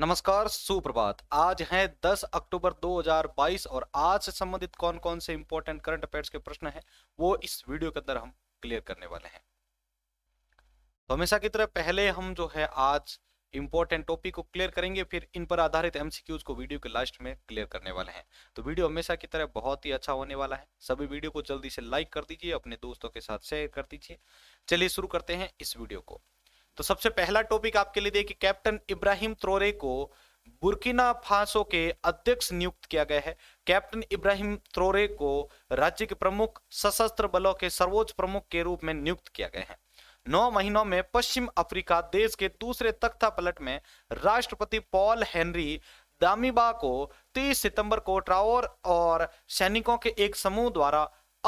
नमस्कार सुप्रभात आज है 10 अक्टूबर 2022 और आज से संबंधित कौन कौन से इंपॉर्टेंट करंट अफेयर्स के प्रश्न हैं वो इस वीडियो के अंदर हम क्लियर करने वाले हैं तो हमेशा की तरह पहले हम जो है आज इंपॉर्टेंट टॉपिक को क्लियर करेंगे फिर इन पर आधारित एमसीक्यूज को वीडियो के लास्ट में क्लियर करने वाले हैं तो वीडियो हमेशा की तरह बहुत ही अच्छा होने वाला है सभी वीडियो को जल्दी से लाइक कर दीजिए अपने दोस्तों के साथ शेयर कर दीजिए चलिए शुरू करते हैं इस वीडियो को तो सबसे पहला टॉपिक आपके लिए देखिए कैप्टन इब्राहिम त्रोरे को बुर्किना फासो के अध्यक्ष नियुक्त किया गया है कैप्टन इब्राहिम त्रोरे को राज्य के प्रमुख सशस्त्र बलों के सर्वोच्च प्रमुख के रूप में नियुक्त किया गया है नौ महीनों में पश्चिम अफ्रीका देश के दूसरे तख्ता पलट में राष्ट्रपति पॉल हेनरी दामिबा को 30 सितंबर को ट्रावर और सैनिकों के एक समूह द्वारा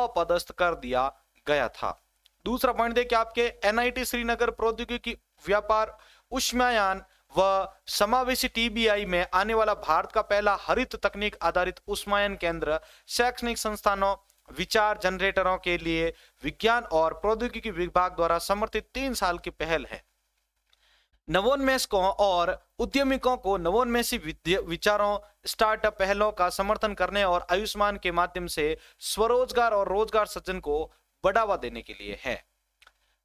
अपदस्थ कर दिया गया था दूसरा पॉइंट देखिए आपके एनआईटी श्रीनगर प्रौद्योगिकी व्यापार उष्मायान व समावेशी टीबीआई में आने वाला भारत का पहला हरित तकनीक आधारित उष्मायन केंद्र शैक्षणिक संस्थानों विचार जनरेटरों के लिए विज्ञान और प्रौद्योगिकी विभाग द्वारा समर्थित तीन साल की पहल है नवोन्मेषकों और उद्यमिकों को नवोन्मेषी विचारों स्टार्टअप पहलों का समर्थन करने और आयुष्मान के माध्यम से स्वरोजगार और रोजगार सृजन को बढ़ावा देने के लिए है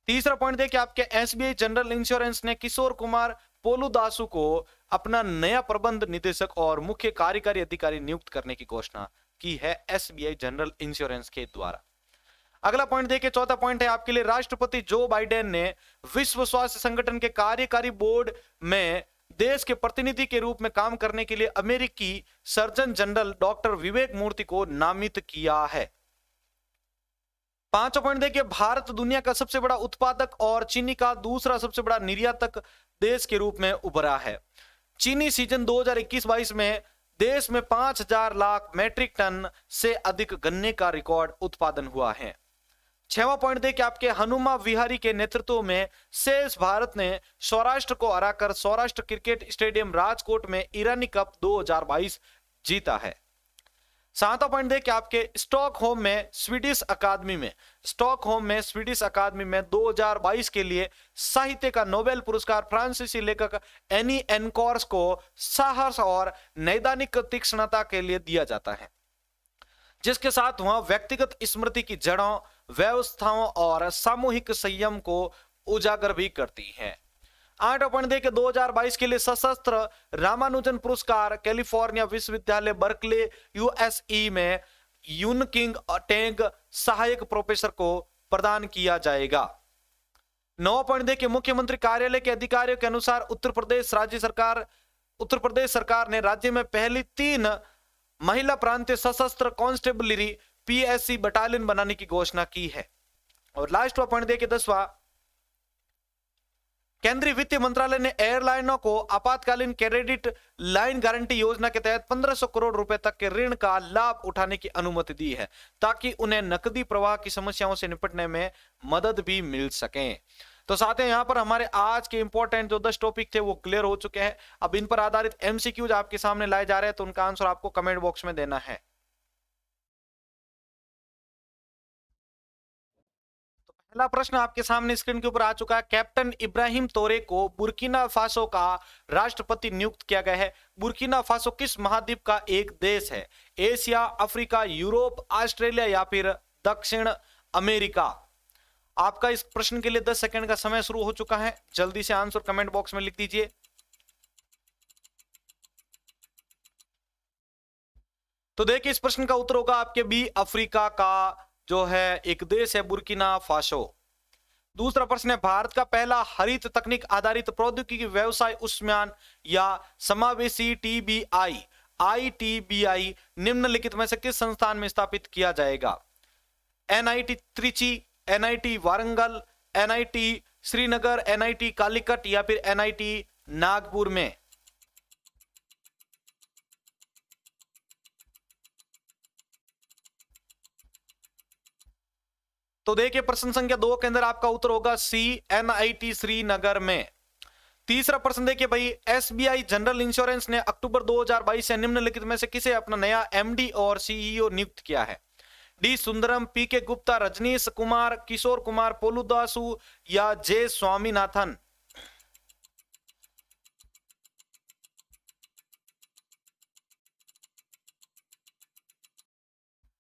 तीसरा पॉइंट देखिए आपके एसबीआई जनरल इंश्योरेंस ने किशोर कुमार पोलू को अपना नया प्रबंध निदेशक और मुख्य कार्यकारी अधिकारी नियुक्त करने की घोषणा की है एसबीआई जनरल इंश्योरेंस के द्वारा अगला पॉइंट देखिए चौथा पॉइंट है आपके लिए राष्ट्रपति जो बाइडेन ने विश्व स्वास्थ्य संगठन के कार्यकारी बोर्ड में देश के प्रतिनिधि के रूप में काम करने के लिए अमेरिकी surgeon general doctor Vivek Murthy को नामित किया है पांचवा पॉइंट देखिए भारत दुनिया का सबसे बड़ा उत्पादक और चीनी का दूसरा सबसे बड़ा निर्यातक देश के रूप में उभरा है चीनी सीजन 2021-22 में देश में 5000 लाख मेट्रिक टन से अधिक गन्ने का रिकॉर्ड उत्पादन हुआ है छवा पॉइंट देखिए आपके हनुमा विहारी के नेतृत्व में सेल्स भारत ने सौराष्ट्र को हराकर सौराष्ट्र क्रिकेट स्टेडियम राजकोट में ईरानी कप 2022 जीता है सातवां पॉइंट देखिए आपके स्टॉक होम में स्वीडिश अकादमी में स्टॉक होम में स्वीडिश अकादमी में 2022 के लिए साहित्य का नोबेल पुरस्कार फ्रांसीसी लेखक एनी एनकोर्स को साहस और नैदानिक तीक्ष्णता के लिए दिया जाता है जिसके साथ वह व्यक्तिगत स्मृति की जड़ों व्यवस्थाओं और सामूहिक संयम को उजागर भी करती है आठ अपॉइंट के 2022 के लिए सशस्त्र रामानुजन पुरस्कार कैलिफोर्निया विश्वविद्यालय बर्कले यूएसई e में यून किंग टेंग सहायक प्रोफेसर को प्रदान किया जाएगा नौ पांडे के मुख्यमंत्री कार्यालय के अधिकारियों के अनुसार उत्तर प्रदेश राज्य सरकार उत्तर प्रदेश सरकार ने राज्य में पहली तीन महिला प्रांतीय सशस्त्र कॉन्स्टेबलरी पीएससी बटालियन बनाने की घोषणा की है और लास्ट पॉइंट देखिए के दसवा केंद्रीय वित्त मंत्रालय ने एयरलाइनों को आपातकालीन क्रेडिट लाइन गारंटी योजना के तहत 1500 करोड़ रुपए तक के ऋण का लाभ उठाने की अनुमति दी है ताकि उन्हें नकदी प्रवाह की समस्याओं से निपटने में मदद भी मिल सके तो साथ ही यहाँ पर हमारे आज के इंपॉर्टेंट जो दस टॉपिक थे वो क्लियर हो चुके हैं अब इन पर आधारित एमसीक्यूज आपके सामने लाए जा रहे हैं तो उनका आंसर आपको कमेंट बॉक्स में देना है अगला प्रश्न आपके सामने स्क्रीन के ऊपर आ चुका है कैप्टन इब्राहिम तोरे को बुर्किना फासो का राष्ट्रपति नियुक्त किया गया है बुर्किना फासो किस महाद्वीप का एक देश है एशिया अफ्रीका यूरोप ऑस्ट्रेलिया या फिर दक्षिण अमेरिका आपका इस प्रश्न के लिए दस सेकेंड का समय शुरू हो चुका है जल्दी से आंसर कमेंट बॉक्स में लिख दीजिए तो देखिए इस प्रश्न का उत्तर होगा आपके बी अफ्रीका का जो है एक देश है बुरकिना फाशो दूसरा प्रश्न है भारत का पहला हरित तकनीक आधारित प्रौद्योगिकी व्यवसाय उस्मान या समावेशी टीबीआई आईटीबीआई निम्नलिखित में से किस संस्थान में स्थापित किया जाएगा NIT Trichy NIT Warangal NIT Srinagar NIT Calicut या फिर एनआईटी नागपुर में तो देखिए प्रश्न संख्या दो के अंदर आपका उत्तर होगा C N I T Srinagar में तीसरा प्रश्न देखिए भाई एसबीआई जनरल इंश्योरेंस ने अक्टूबर 2022 से निम्नलिखित में से किसे अपना नया एमडी और सीईओ नियुक्त किया है डी सुंदरम पी के गुप्ता रजनीश कुमार किशोर कुमार पोलुदासु या जे स्वामीनाथन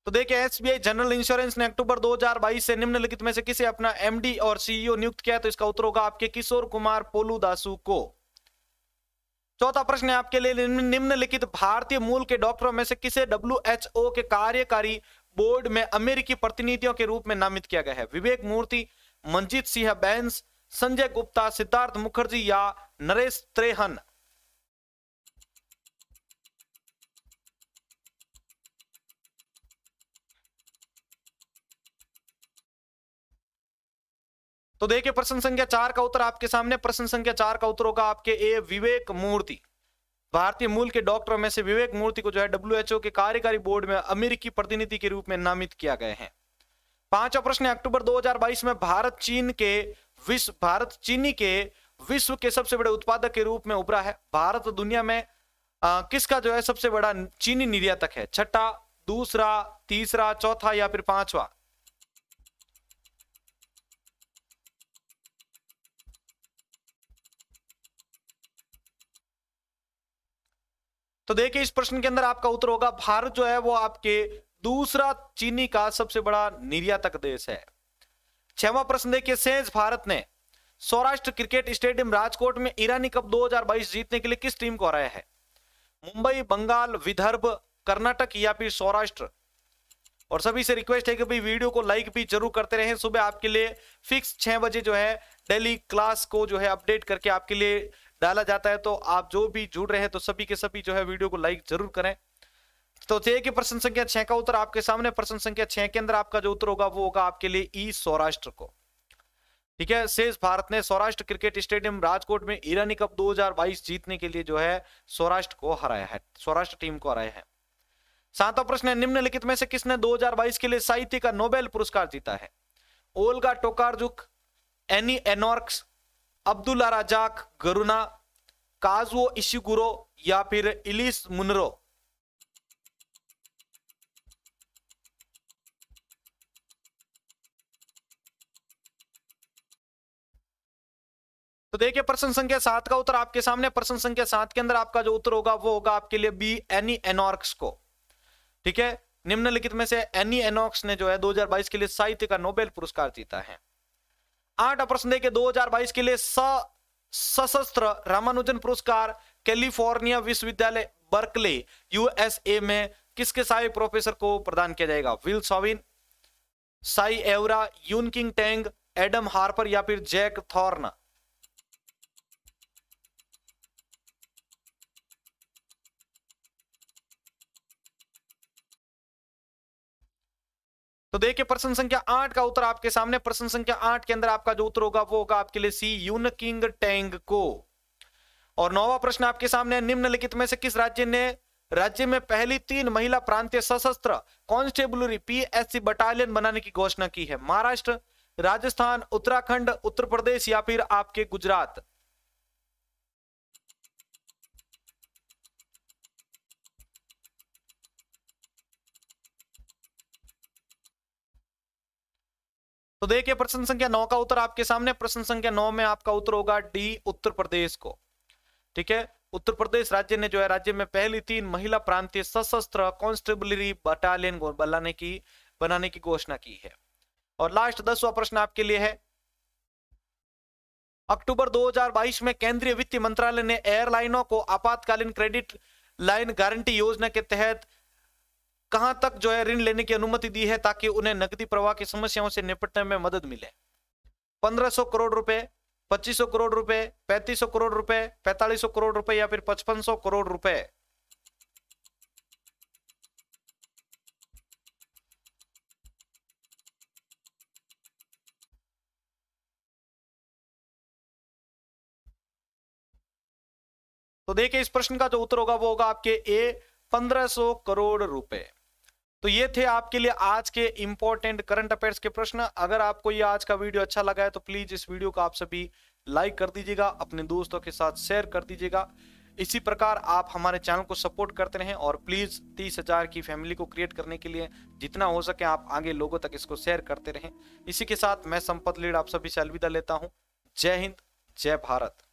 तो देखिए एसबीआई जनरल इंश्योरेंस ने अक्टूबर 2022 से निम्नलिखित में से किसे अपना एमडी और सीईओ e नियुक्त किया तो इसका उत्तर होगा आपके किशोर कुमार पोलू दासू को चौथा प्रश्न है आपके लिए निम्नलिखित भारतीय मूल के डॉक्टरों में से किसे डब्ल्यू के कार्यकारी बोर्ड में अमेरिकी प्रतिनिधियों के रूप में नामित किया गया है विवेक मूर्ति मंजीत सिंह बैंस संजय गुप्ता सिद्धार्थ मुखर्जी या नरेश त्रेहन तो देखिए प्रश्न संख्या चार का उत्तर आपके सामने प्रश्न संख्या चार का उत्तर होगा आपके ए विवेक मूर्ति भारतीय मूल के डॉक्टरों में से विवेक मूर्ति को जो है डब्ल्यू के कार्यकारी बोर्ड में अमेरिकी प्रतिनिधि के रूप में नामित किया गया है पांचवा प्रश्न अक्टूबर 2022 में भारत चीन के विश्व भारत चीनी के विश्व के सबसे बड़े उत्पादक के रूप में उभरा है भारत दुनिया में आ, किसका जो है सबसे बड़ा चीनी निर्यातक है छठा दूसरा तीसरा चौथा या फिर पांचवा तो देखिए इस प्रश्न के अंदर आपका उत्तर होगा भारत जो है वो आपके दूसरा चीनी का सबसे बड़ा निर्यातक देश है छवा प्रश्न देखिए सेज भारत ने सौराष्ट्र क्रिकेट स्टेडियम राजकोट में ईरानी कप 2022 जीतने के लिए किस टीम को हराया है मुंबई बंगाल विदर्भ कर्नाटक या फिर सौराष्ट्र और सभी से रिक्वेस्ट है कि भाई वीडियो को लाइक भी जरूर करते रहें सुबह आपके लिए फिक्स छह बजे जो है डेली क्लास को जो है अपडेट करके आपके लिए डाला जाता है तो आप जो भी जुड़ रहे हैं तो सभी के सभी जो है वीडियो को लाइक जरूर करें तो जे की प्रश्न संख्या छह का उत्तर आपके सामने प्रश्न संख्या छह के अंदर आपका जो उत्तर होगा वो होगा आपके लिए ई सौराष्ट्र को ठीक है शेष भारत ने सौराष्ट्र क्रिकेट स्टेडियम राजकोट में ईरानी कप 2022 जीतने के लिए जो है सौराष्ट्र को हराया है सौराष्ट्र टीम को हराया है सातवा प्रश्न है निम्नलिखित में से किसने 2022 के लिए साहित्य का नोबेल पुरस्कार जीता है Olga Tokarczuk Annie Ernaux Abdulrazak Gurnah काजुओ Ishiguro या फिर इलिस मुनरो तो देखिए प्रश्न संख्या सात का उत्तर आपके सामने प्रश्न संख्या सात के अंदर आपका जो उत्तर होगा वो होगा आपके लिए बी एनी एनॉर्क्स को ठीक है निम्नलिखित में से एनी एनॉक्स ने जो है 2022 के लिए साहित्य का नोबेल पुरस्कार जीता है आठ प्रश्न देखे 2022 के लिए सशस्त्र रामानुजन पुरस्कार कैलिफोर्निया विश्वविद्यालय बर्कले यूएसए में किसके साई प्रोफेसर को प्रदान किया जाएगा विल सॉविन साई एवरा यून किंग टैंग एडम हार्पर या फिर जैक थॉर्न तो देखिए प्रश्न संख्या आठ का उत्तर आपके सामने प्रश्न संख्या आठ के अंदर आपका जो उत्तर होगा वो होगा आपके लिए सी यून किंग टैंग को और नौवा प्रश्न आपके सामने निम्नलिखित में से किस राज्य ने राज्य में पहली तीन महिला प्रांतीय सशस्त्र कॉन्स्टेबुलरी पीएससी बटालियन बनाने की घोषणा की है महाराष्ट्र राजस्थान उत्तराखंड उत्तर प्रदेश या फिर आपके गुजरात तो देखिए प्रश्न संख्या नौ का उत्तर आपके सामने प्रश्न संख्या नौ में आपका उत्तर होगा डी उत्तर प्रदेश को ठीक है उत्तर प्रदेश राज्य ने जो है राज्य में पहली तीन महिला प्रांतीय सशस्त्र कॉन्स्टेबलरी बटालियन बनाने की बनाने की घोषणा की है और लास्ट दसवा प्रश्न आपके लिए है अक्टूबर 2022 में केंद्रीय वित्त मंत्रालय ने एयरलाइनों को आपातकालीन क्रेडिट लाइन गारंटी योजना के तहत कहां तक जो है ऋण लेने की अनुमति दी है ताकि उन्हें नकदी प्रवाह की समस्याओं से निपटने में मदद मिले 1500 करोड़ रुपए 2500 करोड़ रुपए 3500 करोड़ रुपए 4500 करोड़ रुपए या फिर 5500 करोड़ रुपए तो देखिए इस प्रश्न का जो उत्तर होगा वो होगा आपके ए 1500 करोड़ रुपए तो ये थे आपके लिए आज के इंपॉर्टेंट करंट अफेयर्स के प्रश्न अगर आपको ये आज का वीडियो अच्छा लगा है तो प्लीज इस वीडियो को आप सभी लाइक कर दीजिएगा अपने दोस्तों के साथ शेयर कर दीजिएगा इसी प्रकार आप हमारे चैनल को सपोर्ट करते रहें और प्लीज़ तीस हज़ार की फैमिली को क्रिएट करने के लिए जितना हो सके आप आगे लोगों तक इसको शेयर करते रहें इसी के साथ मैं संपत लीड आप सभी से अलविदा लेता हूँ जय हिंद जय भारत